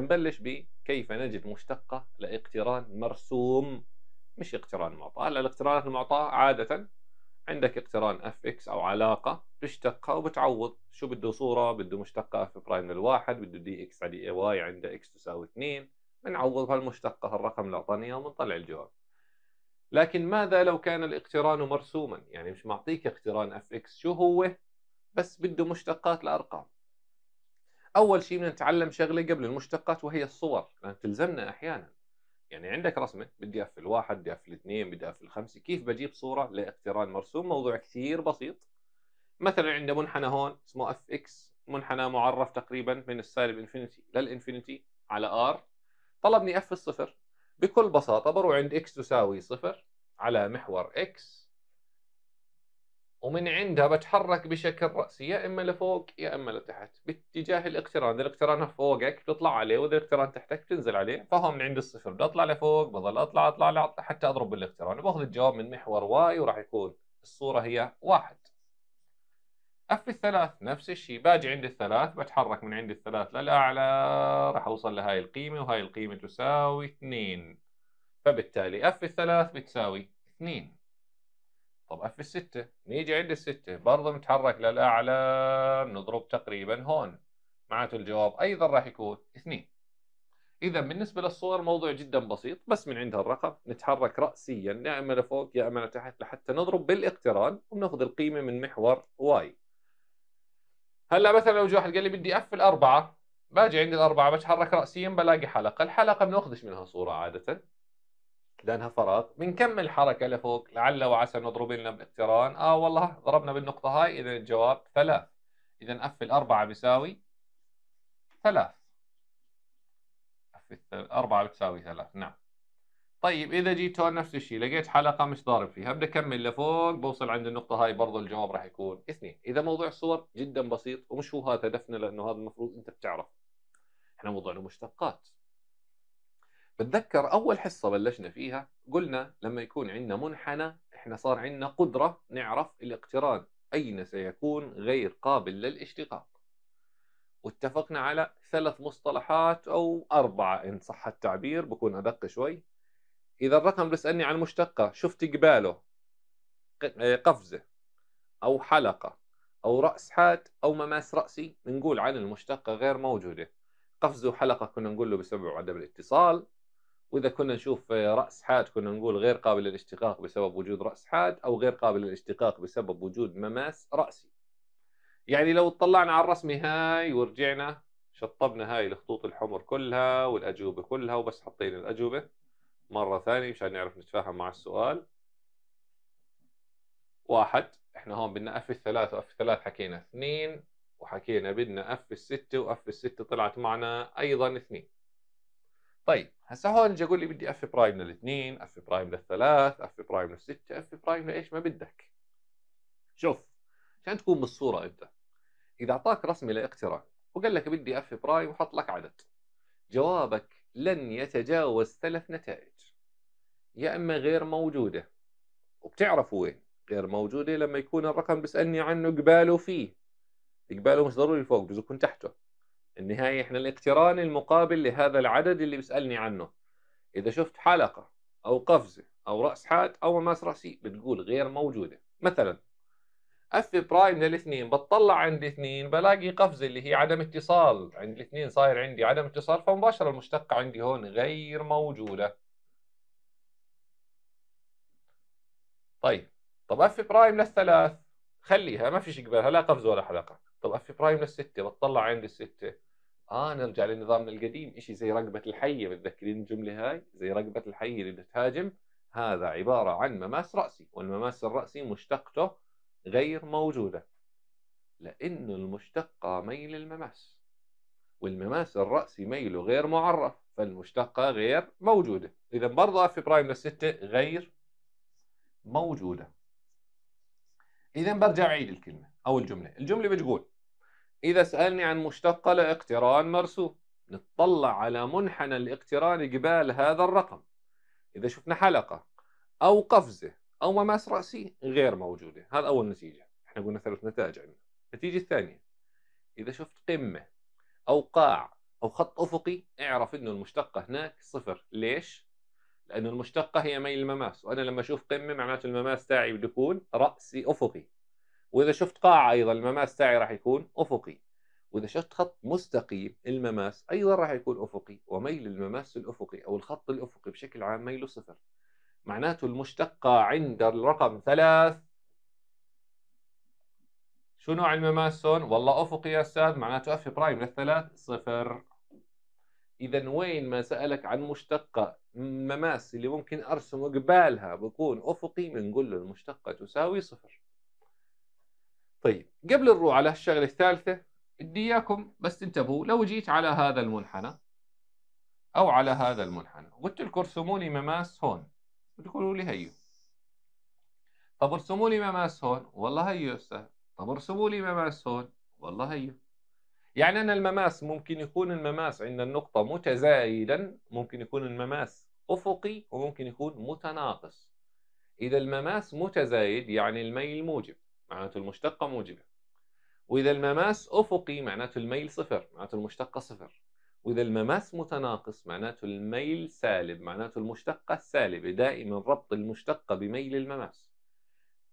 حنبلش بكيف نجد مشتقة لاقتران مرسوم مش اقتران معطى، هلا الاقترانات المعطاة عادة عندك اقتران اف اكس او علاقة بتشتقها وبتعوض شو بده صورة بده مشتقة اف برايم للواحد بده دي اكس على دي واي عند اكس تساوي اثنين بنعوض هالمشتقة هالرقم اللي اعطاني اياه وبنطلع الجواب لكن ماذا لو كان الاقتران مرسوما يعني مش معطيك اقتران اف اكس شو هو بس بده مشتقات الارقام اول شيء بدنا نتعلم شغله قبل المشتقات وهي الصور لان تلزمنا احيانا يعني عندك رسمه بدي اقفل واحد بدي اقفل اثنين بدي اقفل خمسه كيف بجيب صوره لاقتران مرسوم موضوع كثير بسيط مثلا عندنا منحنى هون اسمه اف اكس منحنى معرف تقريبا من السالب انفينيتي للانفينيتي على ار طلبني اف الصفر بكل بساطه بروح عند اكس تساوي صفر على محور اكس ومن عندها بتحرك بشكل رأسي يا إما لفوق يا إما لتحت باتجاه الاقتران إذا الاقتران فوقك بتطلع عليه وإذا الاقتران تحتك بتنزل عليه فهو من عند الصفر بدي أطلع لفوق بظل أطلع أطلع حتى أضرب بالاقتران وباخذ الجواب من محور واي وراح يكون الصورة هي واحد اف الثلاث نفس الشيء باجي عند الثلاث بتحرك من عند الثلاث للاعلى راح اوصل لهاي القيمه وهاي القيمه تساوي اثنين فبالتالي اف الثلاث بتساوي اثنين طب اف الستة نيجي عند الستة برضه نتحرك للاعلى نضرب تقريبا هون معناته الجواب ايضا راح يكون اثنين اذا بالنسبه للصور الموضوع جدا بسيط بس من عند هالرقم نتحرك راسيا يا اما لفوق يا اما لتحت لحتى نضرب بالاقتران وبناخذ القيمه من محور واي هلا مثلا لو جو واحد قال لي بدي اف الاربعه باجي عند الاربعه بتحرك راسيا بلاقي حلقه الحلقه بناخذش منها صوره عاده لانها فراغ بنكمل حركه لفوق لعل وعسى نضرب لنا باقتران اه والله ضربنا بالنقطه هاي اذا الجواب ثلاث اذا اف الاربعه بيساوي ثلاث اف الاربعه بتساوي ثلاث نعم طيب اذا جيت هون نفس الشيء لقيت حلقه مش ضارب فيها بدي اكمل لفوق بوصل عند النقطه هاي برضه الجواب راح يكون اثنين اذا موضوع الصور جدا بسيط ومش هو هذا هدفنا لانه هذا المفروض انت بتعرف احنا موضوعنا مشتقات بتذكر اول حصه بلشنا فيها قلنا لما يكون عندنا منحنى احنا صار عندنا قدره نعرف الاقتران اين سيكون غير قابل للاشتقاق واتفقنا على ثلاث مصطلحات او اربعه ان صح التعبير بكون ادق شوي اذا الرقم بيسالني عن مشتقه شفت قباله آه، قفزه او حلقه او راس حاد او مماس راسي بنقول عن المشتقه غير موجوده قفزه وحلقه كنا نقول له بسبب عدم الاتصال واذا كنا نشوف آه، راس حاد كنا نقول غير قابل للاشتقاق بسبب وجود راس حاد او غير قابل للاشتقاق بسبب وجود مماس راسي يعني لو اطلعنا على الرسمه هاي ورجعنا شطبنا هاي الخطوط الحمر كلها والاجوبه كلها وبس حطينا الاجوبه مره ثانيه مشان نعرف نتفاهم مع السؤال واحد احنا هون بدنا اف الثلاث واف الثلاث حكينا اثنين وحكينا بدنا اف الستة واف الستة طلعت معنا ايضا اثنين طيب هسه هون اجي اقول لي بدي اف برايم للاثنين، اف برايم للثلاث، اف برايم للستة، اف برايم لايش ما بدك. شوف عشان تكون بالصورة انت اذا اعطاك رسمة لاقتران وقال لك بدي اف برايم وحط لك عدد جوابك لن يتجاوز ثلاث نتائج يا اما غير موجودة وبتعرف وين غير موجودة لما يكون الرقم بيسألني عنه قباله فيه قباله مش ضروري فوق بجوز يكون تحته النهاية إحنا الاقتران المقابل لهذا العدد اللي بيسألني عنه إذا شفت حلقة أو قفزة أو رأس حاد أو ماس رأسي بتقول غير موجودة مثلا اف برايم للاثنين بتطلع عند اثنين بلاقي قفزه اللي هي عدم اتصال عند الاثنين صاير عندي عدم اتصال فمباشره المشتقه عندي هون غير موجوده طيب طب اف برايم للثلاث خليها ما فيش قبالها لا قفز ولا حلقه طلع في برايم للستة بتطلع عند الستة اه نرجع لنظامنا القديم شيء زي رقبة الحية متذكرين الجملة هاي زي رقبة الحية اللي بتهاجم هذا عبارة عن مماس رأسي والمماس الرأسي مشتقته غير موجودة لأنه المشتقة ميل المماس والمماس الرأسي ميله غير معرف فالمشتقة غير موجودة إذا برضه في برايم للستة غير موجودة إذا برجع عيد الكلمة أو الجملة الجملة بتقول إذا سألني عن مشتقة لاقتران مرسوم نطلع على منحنى الاقتران قبال هذا الرقم إذا شفنا حلقة أو قفزة أو مماس رأسي غير موجودة هذا أول نتيجة احنا قلنا ثلاث نتائج عندنا النتيجة الثانية إذا شفت قمة أو قاع أو خط أفقي اعرف إنه المشتقة هناك صفر ليش؟ لأنه المشتقة هي ميل المماس وأنا لما أشوف قمة معناته المماس تاعي بده يكون رأسي أفقي واذا شفت قاعه ايضا المماس تاعي راح يكون افقي واذا شفت خط مستقيم المماس ايضا راح يكون افقي وميل المماس الافقي او الخط الافقي بشكل عام ميله صفر معناته المشتقه عند الرقم ثلاث شو نوع المماس هون؟ والله افقي يا استاذ معناته اف برايم للثلاث صفر اذا وين ما سالك عن مشتقه مماس اللي ممكن ارسمه قبالها بكون افقي بنقول له المشتقه تساوي صفر طيب قبل نروح على الشغله الثالثه بدي اياكم بس تنتبهوا لو جيت على هذا المنحنى او على هذا المنحنى قلت لكم ارسموا لي مماس هون بتقولوا لي هيو طب ارسموا لي مماس هون والله هيو استاذ طب ارسموا لي مماس هون والله هيو يعني أنا المماس ممكن يكون المماس عند النقطة متزايدا ممكن يكون المماس أفقي وممكن يكون متناقص إذا المماس متزايد يعني الميل موجب معناته المشتقة موجبة وإذا المماس أفقي معناته الميل صفر معناته المشتقة صفر وإذا المماس متناقص معناته الميل سالب معناته المشتقة سالبة دائما ربط المشتقة بميل المماس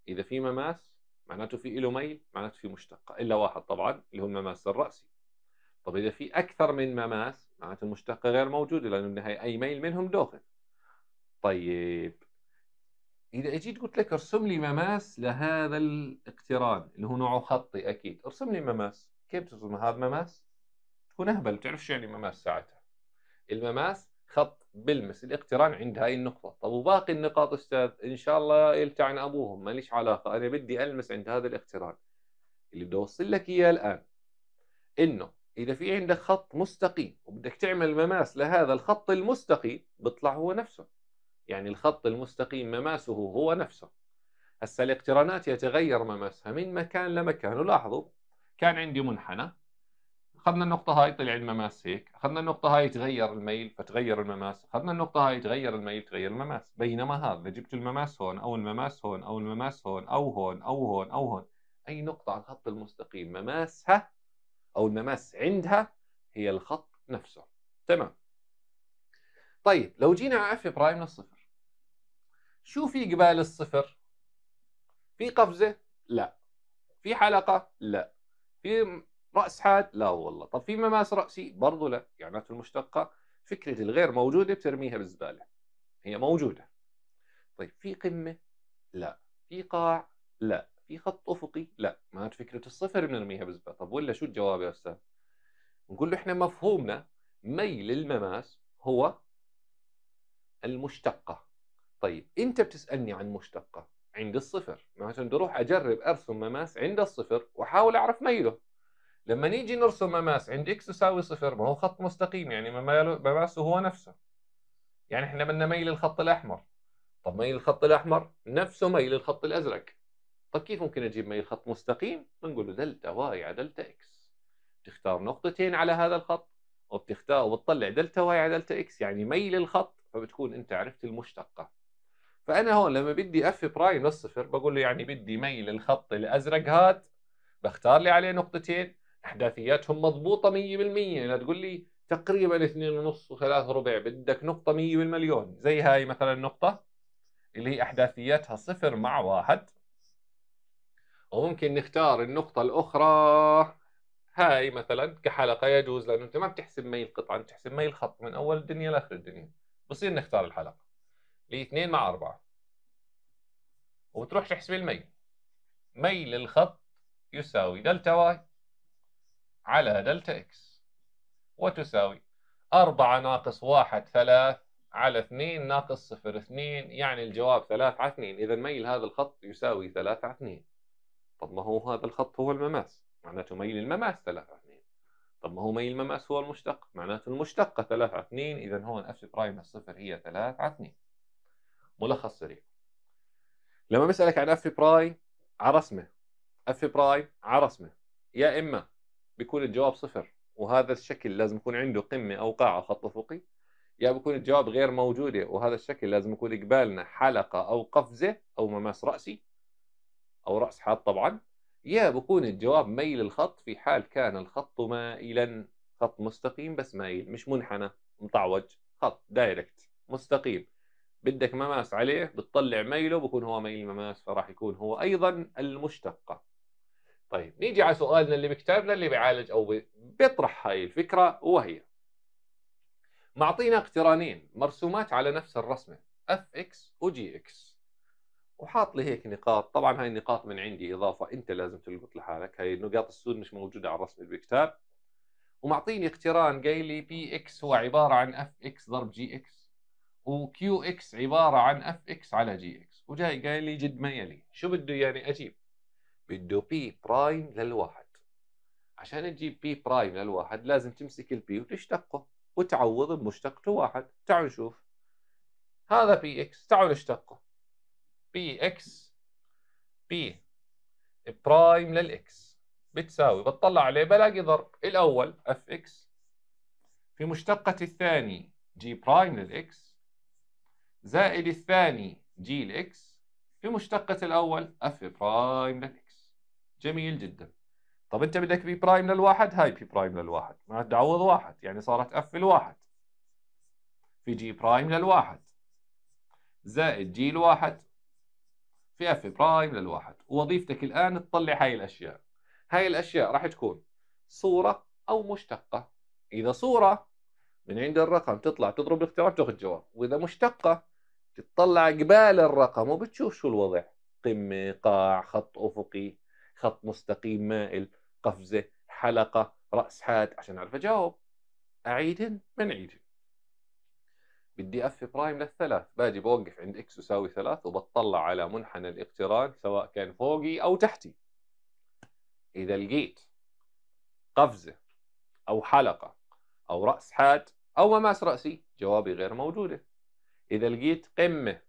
إذا في مماس معناته في إله ميل معناته في مشتقة إلا واحد طبعا اللي هو المماس الرأسي طب إذا في أكثر من مماس معناته المشتقة غير موجودة لأنه بالنهاية أي ميل منهم دوخن طيب اذا اجيت قلت لك ارسم لي مماس لهذا الاقتران اللي هو نوعه خطي اكيد ارسم لي مماس كيف ترسم هذا مماس تكون اهبل شو يعني مماس ساعتها المماس خط بلمس الاقتران عند هاي النقطة طب وباقي النقاط أستاذ إن شاء الله يلتعن أبوهم ما ليش علاقة أنا بدي ألمس عند هذا الاقتران اللي بدي أوصل لك إياه الآن إنه إذا في عندك خط مستقيم وبدك تعمل مماس لهذا الخط المستقيم بيطلع هو نفسه يعني الخط المستقيم مماسه هو نفسه هسه الاقترانات يتغير مماسها من مكان لمكان ولاحظوا كان عندي منحنى اخذنا النقطه هاي طلع المماس هيك اخذنا النقطه هاي تغير الميل فتغير المماس اخذنا النقطه هاي تغير الميل تغير المماس بينما هذا جبت المماس هون او المماس هون او المماس هون او هون او هون او هون اي نقطه على الخط المستقيم مماسها او المماس عندها هي الخط نفسه تمام طيب لو جينا على اف برايم من الصفر شو في قبال الصفر في قفزه لا في حلقه لا في راس حاد لا والله طب في مماس راسي برضه لا يعني المشتقه فكره الغير موجوده بترميها بالزباله هي موجوده طيب في قمه لا في قاع لا في خط افقي لا ما فكره الصفر بنرميها بالزباله طب ولا شو الجواب يا استاذ نقول له احنا مفهومنا ميل المماس هو المشتقه طيب انت بتسالني عن مشتقه عند الصفر معناته بروح اجرب ارسم مماس عند الصفر واحاول اعرف ميله لما نيجي نرسم مماس عند اكس يساوي صفر ما هو خط مستقيم يعني مماسه هو نفسه يعني احنا بدنا ميل الخط الاحمر طب ميل الخط الاحمر نفسه ميل الخط الازرق طب كيف ممكن اجيب ميل خط مستقيم بنقول له دلتا واي على دلتا اكس تختار نقطتين على هذا الخط وبتختار وبتطلع دلتا واي على دلتا اكس يعني ميل الخط فبتكون انت عرفت المشتقه فانا هون لما بدي اف برايم للصفر بقول له يعني بدي ميل الخط الازرق هاد بختار لي عليه نقطتين احداثياتهم مضبوطه 100% لا تقول لي تقريبا 2.5 وثلاث ربع بدك نقطه 100 بالمليون زي هاي مثلا النقطه اللي هي احداثياتها صفر مع واحد وممكن نختار النقطه الاخرى هاي مثلا كحلقه يجوز لانه انت ما بتحسب ميل قطعه انت بتحسب ميل خط من اول الدنيا لاخر الدنيا بصير نختار الحلقه اللي 2 مع 4 وتروح تحسب الميل ميل الخط يساوي دلتا واي على دلتا اكس وتساوي 4 ناقص 1 3 على 2 ناقص 0 2 يعني الجواب 3 على 2 إذا ميل هذا الخط يساوي 3 على 2 طب ما هو هذا الخط هو المماس معناته ميل المماس 3 على 2 طب ما هو ميل المماس هو المشتق معناته المشتقة 3 على 2 إذا هون اف برايم الصفر هي 3 على 2 ملخص سريع لما بسالك عن اف برايم على رسمه اف برايم على رسمه يا اما بيكون الجواب صفر وهذا الشكل لازم يكون عنده قمه او قاع او خط افقي يا بكون الجواب غير موجوده وهذا الشكل لازم يكون قبالنا حلقه او قفزه او مماس راسي او راس حاد طبعا يا بكون الجواب ميل الخط في حال كان الخط مائلا خط مستقيم بس مايل مش منحنى مطعوج خط دايركت مستقيم بدك مماس عليه بتطلع ميله بكون هو ميل مماس فراح يكون هو ايضا المشتقه طيب نيجي على سؤالنا اللي بكتابنا اللي بيعالج او بيطرح هاي الفكره وهي معطينا اقترانين مرسومات على نفس الرسمه اف اكس وجي اكس وحاط لي هيك نقاط طبعا هاي النقاط من عندي اضافه انت لازم تلقط لحالك هاي نقاط السود مش موجوده على الرسم اللي بكتاب ومعطيني اقتران قايل لي بي اكس هو عباره عن اف اكس ضرب جي اكس وكيو اكس عباره عن اف اكس على جي اكس وجاي قايل لي جد ما يلي شو بده يعني اجيب بده بي برايم للواحد عشان تجيب بي برايم للواحد لازم تمسك البي وتشتقه وتعوض بمشتقته واحد تعالوا نشوف هذا بي اكس تعالوا نشتقه بي اكس بي برايم للاكس بتساوي بتطلع عليه بلاقي ضرب الاول اف اكس في مشتقة الثاني جي برايم للاكس زائد الثاني جي الإكس في مشتقة الأول اف برايم للإكس جميل جدا طب أنت بدك بي برايم للواحد هاي بي برايم للواحد ما تعوض واحد يعني صارت اف الواحد في جي برايم للواحد زائد جي الواحد في اف برايم للواحد ووظيفتك الآن تطلع هاي الأشياء هاي الأشياء راح تكون صورة أو مشتقة إذا صورة من عند الرقم تطلع تضرب الاختيار تاخذ جواب واذا مشتقه تطلع قبال الرقم وبتشوف شو الوضع قمة قاع خط أفقي خط مستقيم مائل قفزة حلقة رأس حاد عشان أعرف أجاوب أعيدهن ما نعيدهن بدي اف برايم للثلاث باجي بوقف عند اكس يساوي ثلاث وبطلع على منحنى الاقتران سواء كان فوقي او تحتي اذا لقيت قفزه او حلقه او راس حاد او مماس راسي جوابي غير موجوده إذا لقيت قمة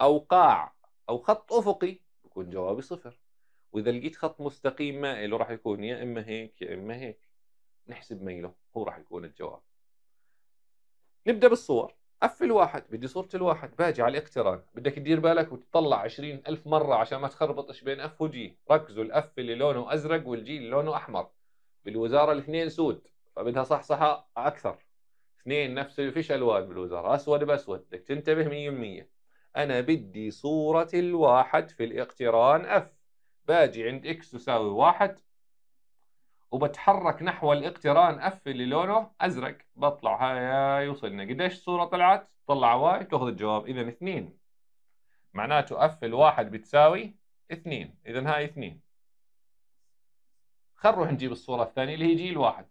أو قاع أو خط أفقي بكون جوابي صفر وإذا لقيت خط مستقيم مائل راح يكون يا إما هيك يا إما هيك نحسب ميله هو راح يكون الجواب نبدأ بالصور أف الواحد بدي صورة الواحد باجي على الاقتران بدك تدير بالك وتطلع عشرين ألف مرة عشان ما تخربطش بين أف وجي ركزوا الأف اللي لونه أزرق والجي اللي لونه أحمر بالوزارة الاثنين سود فبدها صحصحة أكثر اثنين نفس فيش الوان بالوزاره اسود باسود بدك تنتبه 100% انا بدي صوره الواحد في الاقتران اف باجي عند اكس تساوي واحد وبتحرك نحو الاقتران اف اللي لونه ازرق بطلع هاي وصلنا قديش الصوره طلعت طلع واي تاخذ الجواب اذا اثنين معناته اف الواحد بتساوي اثنين اذا هاي اثنين خل نروح نجيب الصوره الثانيه اللي هي جي الواحد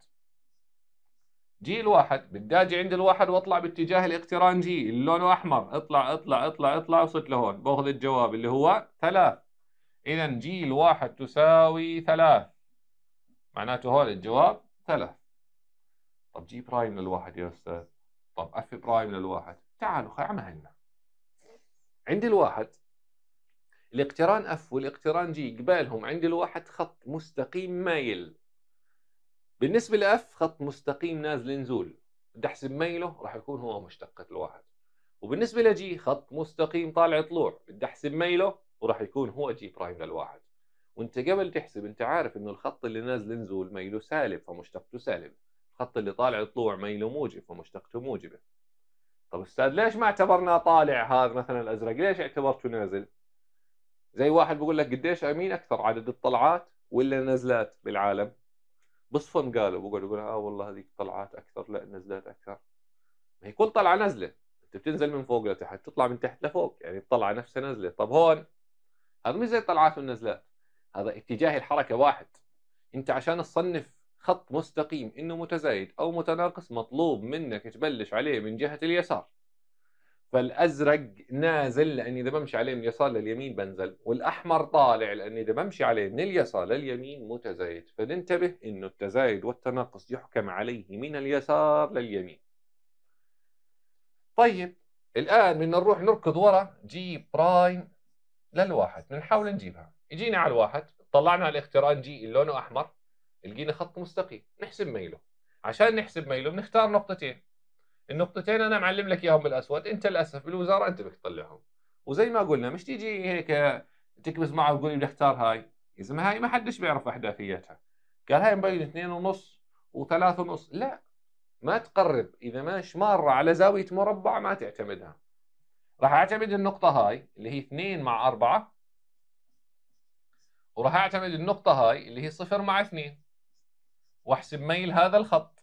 جي الواحد بالداجي عند الواحد واطلع باتجاه الاقتران جي اللي لونه احمر اطلع اطلع اطلع اطلع وصلت لهون باخذ الجواب اللي هو ثلاث اذا جي الواحد تساوي ثلاث معناته هون الجواب ثلاث طب جي برايم للواحد يا استاذ طب اف برايم للواحد تعالوا خلينا لنا عند الواحد الاقتران اف والاقتران جي قبالهم عند الواحد خط مستقيم مايل بالنسبة لإف خط مستقيم نازل نزول بدي أحسب ميله راح يكون هو مشتقة الواحد وبالنسبة لجي خط مستقيم طالع طلوع بدي أحسب ميله وراح يكون هو جي برايم للواحد وانت قبل تحسب انت عارف انه الخط اللي نازل نزول ميله سالب فمشتقته سالب الخط اللي طالع طلوع ميله موجب فمشتقته موجبه طب استاذ ليش ما اعتبرناه طالع هذا مثلا الازرق ليش اعتبرته نازل زي واحد بقول لك قديش امين اكثر عدد الطلعات ولا النزلات بالعالم بصفن قالوا بقعد يقول اه والله هذيك طلعات اكثر لا نزلات اكثر ما هي كل طلعه نزله انت بتنزل من فوق لتحت تطلع من تحت لفوق يعني الطلعه نفسها نزله طب هون هذا مش زي الطلعات والنزلات هذا اتجاه الحركه واحد انت عشان تصنف خط مستقيم انه متزايد او متناقص مطلوب منك تبلش عليه من جهه اليسار فالازرق نازل لاني اذا بمشي عليه من اليسار لليمين بنزل والاحمر طالع لاني اذا بمشي عليه من اليسار لليمين متزايد فننتبه انه التزايد والتناقص يحكم عليه من اليسار لليمين طيب الان بدنا نروح نركض ورا جي برايم للواحد بنحاول نجيبها يجينا على الواحد طلعنا على الاختران جي اللي لونه احمر لقينا خط مستقيم نحسب ميله عشان نحسب ميله بنختار نقطتين النقطتين انا معلم لك اياهم بالاسود انت للاسف بالوزاره انت بدك تطلعهم وزي ما قلنا مش تيجي هيك تكبس معه وتقول بدي اختار هاي يا زلمه هاي ما حدش بيعرف احداثياتها قال هاي مبين اثنين ونص وثلاث ونص لا ما تقرب اذا ماش مارة على زاوية مربع ما تعتمدها راح اعتمد النقطة هاي اللي هي اثنين مع اربعة وراح اعتمد النقطة هاي اللي هي صفر مع اثنين واحسب ميل هذا الخط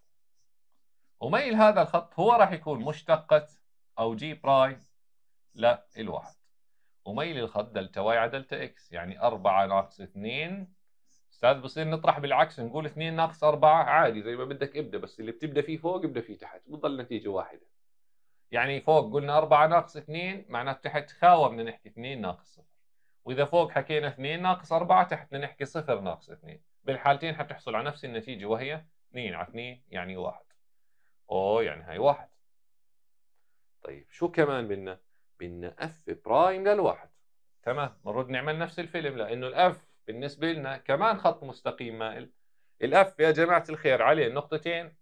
وميل هذا الخط هو راح يكون مشتقة أو جي برايم للواحد الواحد وميل الخط دلتا واي على دلتا اكس يعني 4 ناقص 2 استاذ بصير نطرح بالعكس نقول 2 ناقص 4 عادي زي ما بدك ابدا بس اللي بتبدا فيه فوق ابدا فيه تحت بتضل النتيجه واحده يعني فوق قلنا 4 ناقص 2 معناته تحت خاوه بدنا نحكي 2 ناقص 0 واذا فوق حكينا 2 ناقص 4 تحت بدنا نحكي 0 ناقص 2 بالحالتين حتحصل على نفس النتيجه وهي 2 على 2 يعني 1 او آه، يعني هاي واحد طيب شو كمان بدنا؟ بدنا اف برايم للواحد تمام بنرد نعمل نفس الفيلم لانه الاف بالنسبه لنا كمان خط مستقيم مائل الاف يا جماعه الخير عليه نقطتين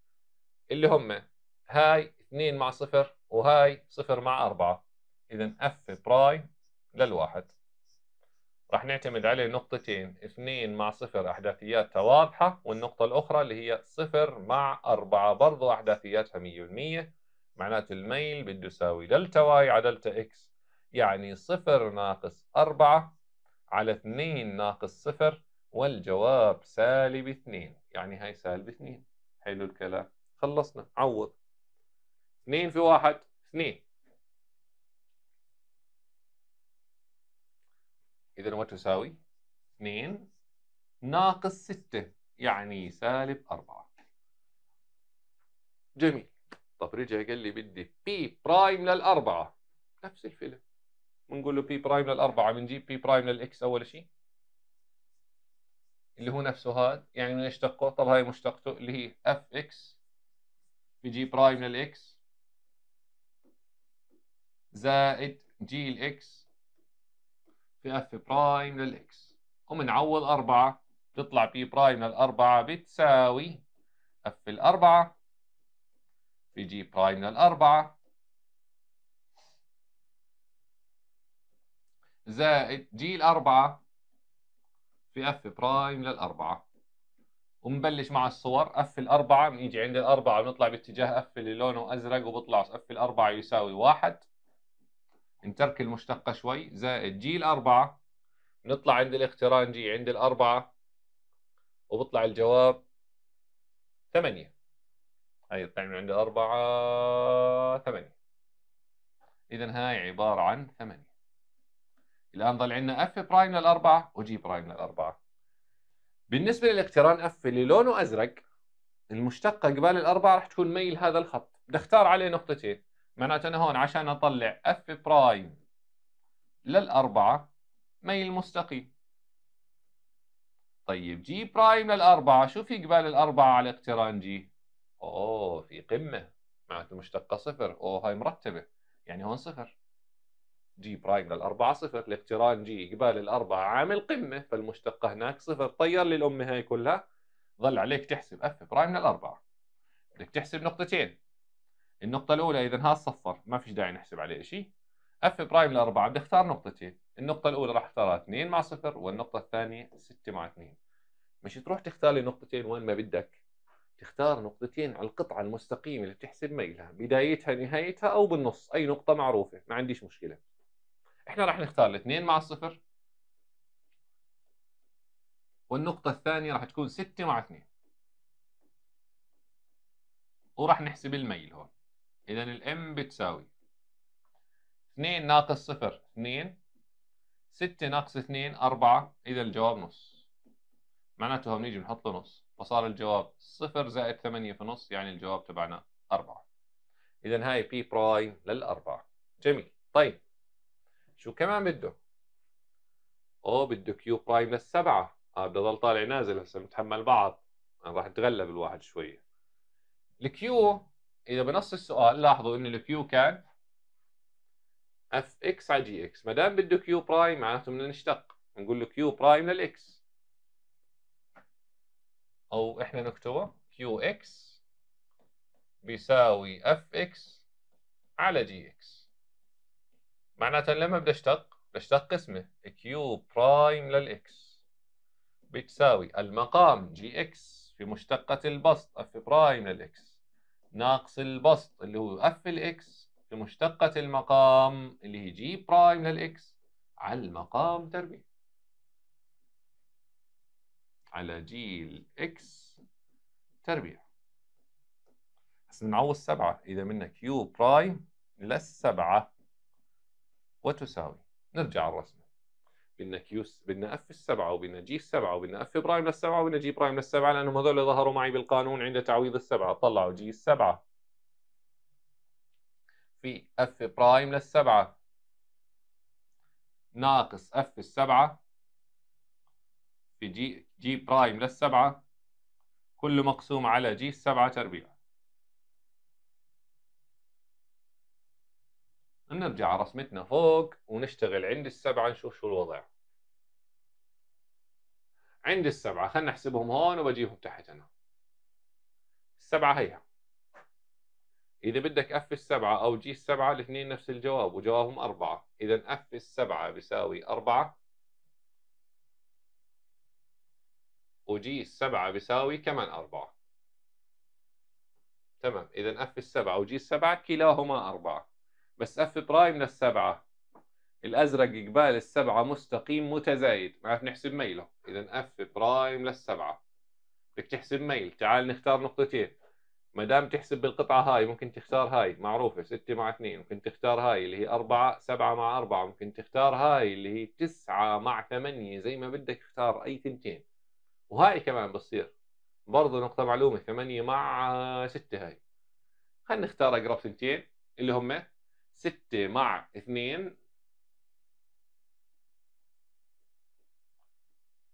اللي هم هاي 2 مع صفر وهاي صفر مع 4 اذا اف برايم للواحد راح نعتمد عليه نقطتين اثنين مع صفر أحداثياتها واضحة والنقطة الأخرى اللي هي صفر مع أربعة برضو أحداثياتها مية بالمية معناته الميل بده يساوي دلتا واي على دلتا إكس يعني صفر ناقص أربعة على اثنين ناقص صفر والجواب سالب اثنين يعني هاي سالب اثنين حلو الكلام خلصنا عوض اثنين في واحد اثنين إذا ما تساوي 2 ناقص 6 يعني سالب 4 جميل طب رجع قال لي بدي بي برايم للأربعة نفس الفيلم بنقول له بي برايم للأربعة بنجيب بي برايم للإكس أول شيء اللي هو نفسه هذا يعني من طب هاي مشتقته اللي هي اف اكس بجي برايم للاكس زائد جي الاكس في اف برايم للاكس وبنعوض أربعة بتطلع بي برايم للأربعة بتساوي اف الأربعة في جي برايم للأربعة زائد جي الأربعة في اف برايم للأربعة ونبلش مع الصور اف الأربعة بنيجي عند الأربعة بنطلع باتجاه اف اللي لونه أزرق وبطلع اف الأربعة يساوي واحد نترك المشتقة شوي زائد جي الأربعة نطلع عند الاقتران جي عند الأربعة وبطلع الجواب ثمانية هاي طلع من عند الأربعة ثمانية إذا هاي عبارة عن ثمانية الآن ظل عندنا اف برايم للأربعة وجي برايم للأربعة بالنسبة للاقتران اف اللي لونه أزرق المشتقة قبال الأربعة رح تكون ميل هذا الخط بدي اختار عليه نقطتين معناته أنا هون عشان أطلع اف برايم للأربعة ميل مستقيم طيب جي برايم للأربعة شو في قبال الأربعة على اقتران جي؟ أوه في قمة معناته مشتقة صفر أوه هاي مرتبة يعني هون صفر جي برايم للأربعة صفر لاقتران جي قبال الأربعة عامل قمة فالمشتقة هناك صفر طير لي الأمة هاي كلها ظل عليك تحسب اف برايم للأربعة بدك تحسب نقطتين النقطة الأولى إذا هذا صفر ما فيش داعي نحسب عليه شيء اف برايم لأربعة بدي أختار نقطتين النقطة الأولى راح أختارها 2 مع صفر والنقطة الثانية 6 مع 2 مش تروح تختار لي نقطتين وين ما بدك تختار نقطتين على القطعة المستقيمة اللي بتحسب ميلها بدايتها نهايتها أو بالنص أي نقطة معروفة ما عنديش مشكلة إحنا راح نختار الاثنين مع الصفر والنقطة الثانية راح تكون 6 مع 2 وراح نحسب الميل هون اذا الـ M بتساوي 2 ناقص 0 2 6 ناقص 2 4 اذا الجواب نص معناته هون نيجي نحط له نص فصار الجواب 0 زائد 8 في نص يعني الجواب تبعنا 4 اذا هاي P برايم للأربعة جميل طيب شو كمان بده او بده Q برايم للسبعة اه بضل طالع نازل هسه بنتحمل بعض راح يتغلب الواحد شوية الكيو إذا بنص السؤال لاحظوا إن الكيو كان اف اكس على جي اكس ما دام بده كيو برايم معناته بدنا نشتق نقول له كيو برايم للاكس او احنا نكتبه كيو اكس بيساوي اف اكس على جي اكس معناته لما بدي اشتق بشتق قسمه كيو برايم للاكس بتساوي المقام جي اكس في مشتقة البسط اف برايم للاكس ناقص البسط اللي هو اف الاكس في مشتقة المقام اللي هي جي برايم للاكس على المقام تربيع على جي الاكس تربيع هسه نعوض سبعة إذا منا كيو برايم للسبعة وتساوي نرجع الرسمة بدنا كيو بدنا اف السبعه وبدنا جي السبعه وبدنا اف برايم للسبعه وبدنا جي برايم للسبعه لانهم هذول ظهروا معي بالقانون عند تعويض السبعه طلعوا جي السبعه في اف برايم للسبعه ناقص اف السبعه في جي جي برايم للسبعه كله مقسوم على جي السبعه تربيع نرجع رسمتنا فوق ونشتغل عند السبعة نشوف شو الوضع عند السبعة خلنا نحسبهم هون وبجيهم تحت أنا السبعة هيها إذا بدك أف السبعة أو جي السبعة الاثنين نفس الجواب وجوابهم أربعة إذا أف السبعة بيساوي أربعة وجي السبعة بيساوي كمان أربعة تمام إذا أف السبعة وجي السبعة كلاهما أربعة بس اف برايم للسبعة الازرق قبال السبعة مستقيم متزايد معناته نحسب ميله اذا اف برايم للسبعة بدك تحسب ميل تعال نختار نقطتين ما دام تحسب بالقطعة هاي ممكن تختار هاي معروفة 6 مع 2 ممكن تختار هاي اللي هي 4 7 مع 4 ممكن تختار هاي اللي هي 9 مع 8 زي ما بدك اختار أي ثنتين وهاي كمان بتصير برضه نقطة معلومة 8 مع 6 هاي خلينا نختار أقرب ثنتين اللي هم 6 مع 2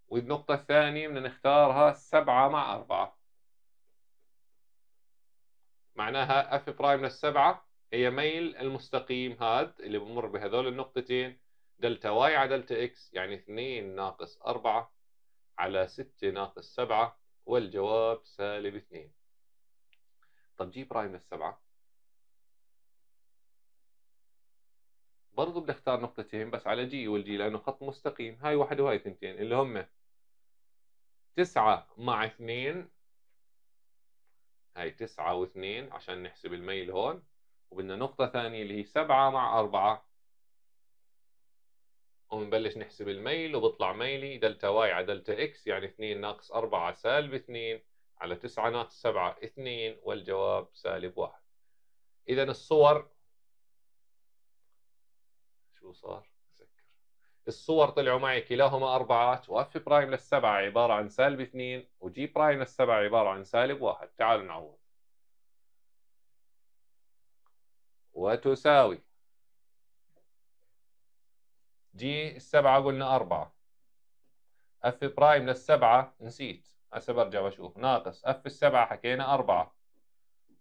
والنقطة الثانية بدنا نختارها 7 مع 4 معناها اف برايم للسبعة هي ميل المستقيم هاد اللي بمر بهذول النقطتين دلتا واي على دلتا اكس يعني 2 ناقص 4 على 6 ناقص 7 والجواب سالب 2 طب جي برايم للسبعة برضو بدي اختار نقطتين بس على جي والجي لانه خط مستقيم هاي واحد وهاي ثنتين اللي هم تسعة مع اثنين هاي تسعة واثنين عشان نحسب الميل هون وبدنا نقطة ثانية اللي هي سبعة مع أربعة وبنبلش نحسب الميل وبطلع ميلي دلتا واي على دلتا اكس يعني 2 ناقص 4 سالب 2 على 9 ناقص 7 2 والجواب سالب 1 إذا الصور شو صار سكر الصور طلعوا معي كلاهما أربعات وأف برايم للسبعة عبارة عن سالب اثنين وجي برايم للسبعة عبارة عن سالب واحد تعالوا نعوض وتساوي جي السبعة قلنا أربعة اف برايم للسبعة نسيت هسه برجع بشوف ناقص اف السبعة حكينا أربعة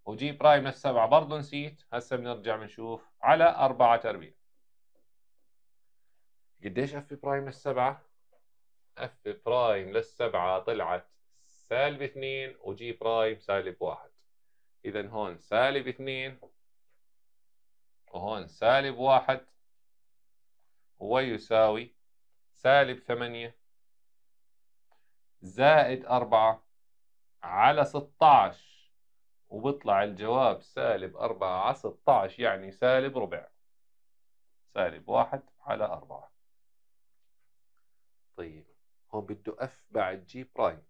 وجي برايم للسبعة برضه نسيت هسه بنرجع بنشوف على أربعة تربيع قديش اف برايم للسبعة؟ اف برايم للسبعة طلعت سالب اثنين وجي برايم سالب واحد إذا هون سالب اثنين وهون سالب واحد ويساوي سالب ثمانية زائد أربعة على ستاش وبطلع الجواب سالب أربعة على ستاش يعني سالب ربع سالب واحد على أربعة طيب هون بده اف بعد جي برايم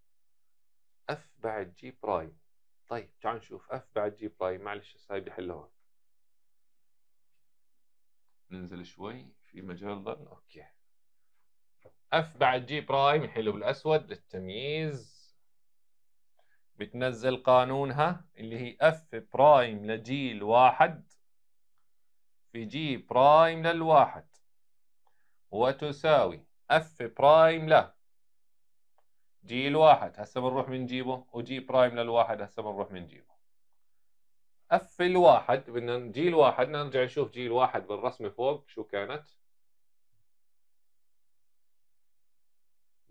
اف بعد جي برايم طيب تعال نشوف اف بعد جي برايم معلش هسه هاي بدي احلها هون ننزل شوي في مجال ظن اوكي اف بعد جي برايم نحله بالاسود للتمييز بتنزل قانونها اللي هي اف برايم لجي الواحد في جي برايم للواحد وتساوي اف برايم له جي الواحد هسه بنروح بنجيبه وجي برايم للواحد هسه بنروح بنجيبه اف الواحد بدنا جي الواحد نرجع نشوف جي الواحد بالرسمه فوق شو كانت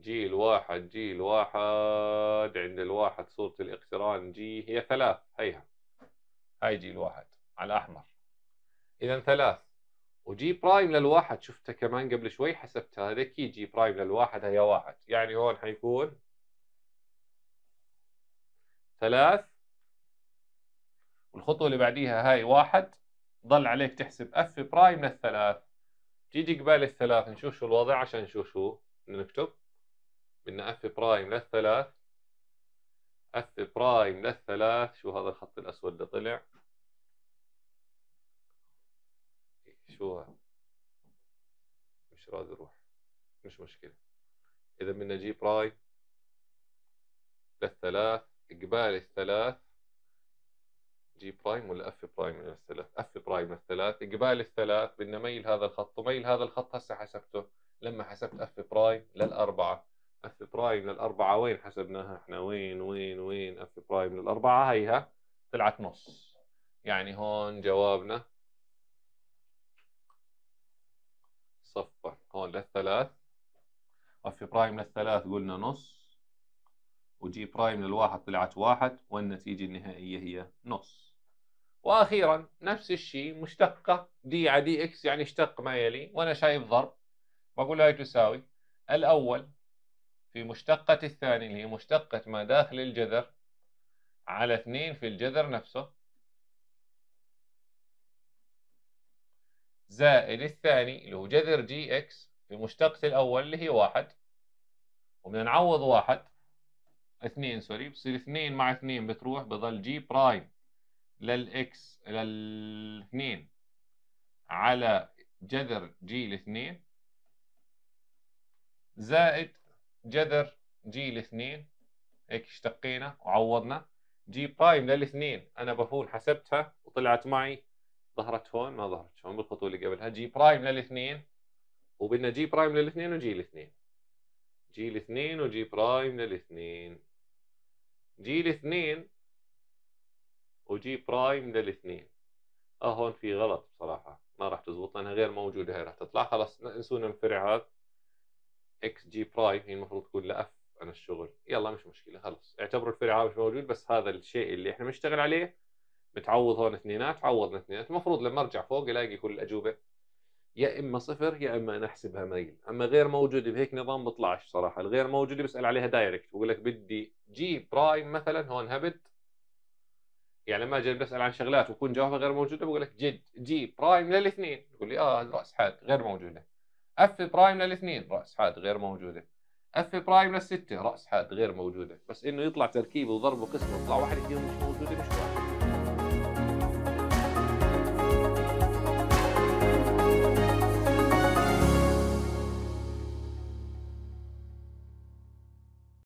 جي الواحد جي الواحد عند الواحد صورة الاقتران جي هي ثلاث هيها هاي جي الواحد على احمر إذا ثلاث وجي برايم للواحد شفته كمان قبل شوي حسبتها هذا كي جي برايم للواحد هي واحد يعني هون حيكون ثلاث والخطوة اللي بعديها هاي واحد ضل عليك تحسب اف برايم للثلاث تيجي قبال الثلاث نشوف شو الوضع عشان نشوف شو نكتب بدنا اف برايم للثلاث اف برايم للثلاث شو هذا الخط الاسود اللي طلع مش راضي يروح مش مشكلة إذا بدنا نجيب راي للثلاث إقبال الثلاث جي برايم ولا اف برايم من الثلاث اف برايم الثلاث اقبال الثلاث بدنا ميل هذا الخط وميل هذا الخط هسه حسبته لما حسبت اف برايم للاربعه اف برايم للاربعه وين حسبناها احنا وين وين وين اف برايم للاربعه هيها طلعت نص يعني هون جوابنا هون للثلاث وفي برايم للثلاث قلنا نص وجي برايم للواحد طلعت واحد والنتيجة النهائية هي نص وأخيرا نفس الشيء مشتقة دي على دي إكس يعني اشتق ما يلي وأنا شايف ضرب بقول هاي تساوي الأول في مشتقة الثاني اللي هي مشتقة ما داخل الجذر على اثنين في الجذر نفسه زائد الثاني اللي هو جذر جي إكس في مشتقة الأول اللي هي واحد وبدنا نعوض واحد اثنين سوري بصير اثنين مع اثنين بتروح بضل جي برايم للإكس للاثنين على جذر جي الاثنين زائد جذر جي الاثنين هيك اشتقينا وعوضنا جي برايم للاثنين انا بفون حسبتها وطلعت معي ظهرت هون ما ظهرت هون بالخطوه اللي قبلها جي برايم للاثنين وبدنا جي برايم للاثنين وجي الاثنين جي الاثنين وجي برايم للاثنين جي الاثنين وجي برايم للاثنين اه هون في غلط بصراحة ما راح تزبط لانها غير موجودة هي راح تطلع خلاص انسونا المفرعات اكس جي برايم هي المفروض تكون لاف عن الشغل يلا مش مشكلة خلص اعتبروا الفرع مش موجود بس هذا الشيء اللي احنا بنشتغل عليه متعوض هون اثنينات عوضنا اثنينات المفروض لما ارجع فوق الاقي كل الاجوبة يا اما صفر يا اما انا احسبها ميل اما غير موجوده بهيك نظام بطلعش صراحه الغير موجوده بسال عليها دايركت بقول لك بدي جي برايم مثلا هون هبت يعني لما اجي بسال عن شغلات ويكون جوابها غير موجوده بقول لك جد جي برايم للاثنين بقول لي اه راس حاد غير موجوده اف برايم للاثنين راس حاد غير موجوده اف برايم للسته راس حاد غير موجوده بس انه يطلع تركيب وضرب وقسم يطلع واحده فيهم مش موجوده مش موجوده